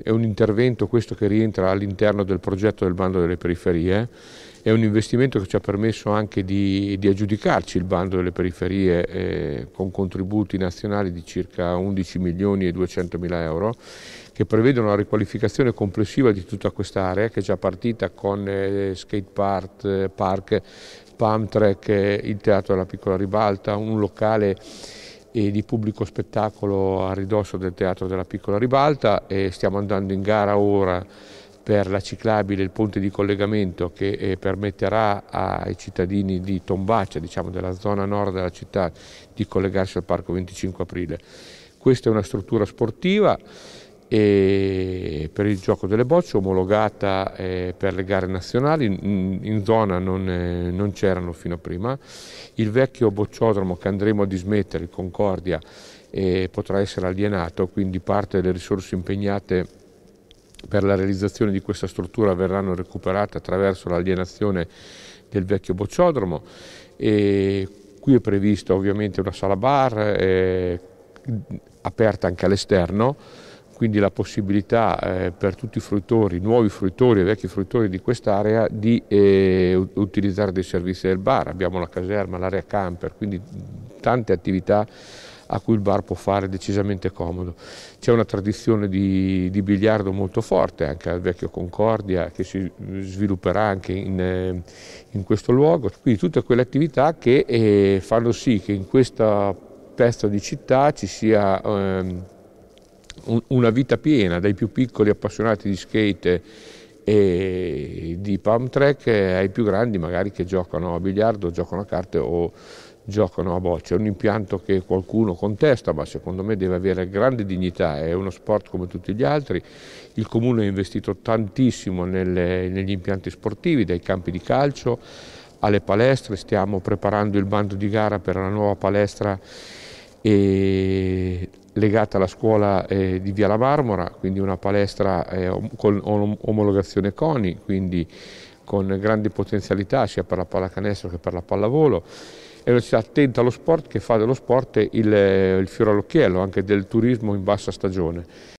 È un intervento questo che rientra all'interno del progetto del bando delle periferie, è un investimento che ci ha permesso anche di, di aggiudicarci il bando delle periferie eh, con contributi nazionali di circa 11 milioni e 200 mila euro che prevedono una riqualificazione complessiva di tutta quest'area che è già partita con eh, skate park, park, pump track, eh, il teatro della piccola ribalta, un locale e di pubblico spettacolo a ridosso del Teatro della Piccola Ribalta e stiamo andando in gara ora per la ciclabile, il ponte di collegamento che eh, permetterà ai cittadini di Tombaccia, diciamo della zona nord della città, di collegarsi al Parco 25 Aprile. Questa è una struttura sportiva e per il gioco delle bocce omologata eh, per le gare nazionali, in, in zona non, eh, non c'erano fino a prima, il vecchio bocciodromo che andremo a dismettere, il Concordia, eh, potrà essere alienato, quindi parte delle risorse impegnate per la realizzazione di questa struttura verranno recuperate attraverso l'alienazione del vecchio bocciodromo. E qui è prevista ovviamente una sala bar eh, aperta anche all'esterno, quindi la possibilità eh, per tutti i fruitori, nuovi fruitori e vecchi fruitori di quest'area di eh, utilizzare dei servizi del bar, abbiamo la caserma, l'area camper, quindi tante attività a cui il bar può fare decisamente comodo. C'è una tradizione di, di, biliardo molto forte anche al vecchio Concordia che si svilupperà anche in, eh, in questo luogo, quindi tutte quelle attività che eh, fanno sì che in questa pezzo di città ci sia... Ehm, una vita piena, dai più piccoli appassionati di skate e di pump track ai più grandi magari che giocano a biliardo, giocano a carte o giocano a bocce. È un impianto che qualcuno contesta, ma secondo me deve avere grande dignità, è uno sport come tutti gli altri. Il Comune ha investito tantissimo nelle, negli impianti sportivi, dai campi di calcio alle palestre, stiamo preparando il bando di gara per la nuova palestra e legata alla scuola eh, di Via la Marmora, quindi una palestra eh, con omologazione CONI, quindi con grandi potenzialità sia per la pallacanestro che per la pallavolo. È una città attenta allo sport che fa dello sport il, il fiore all'occhiello anche del turismo in bassa stagione.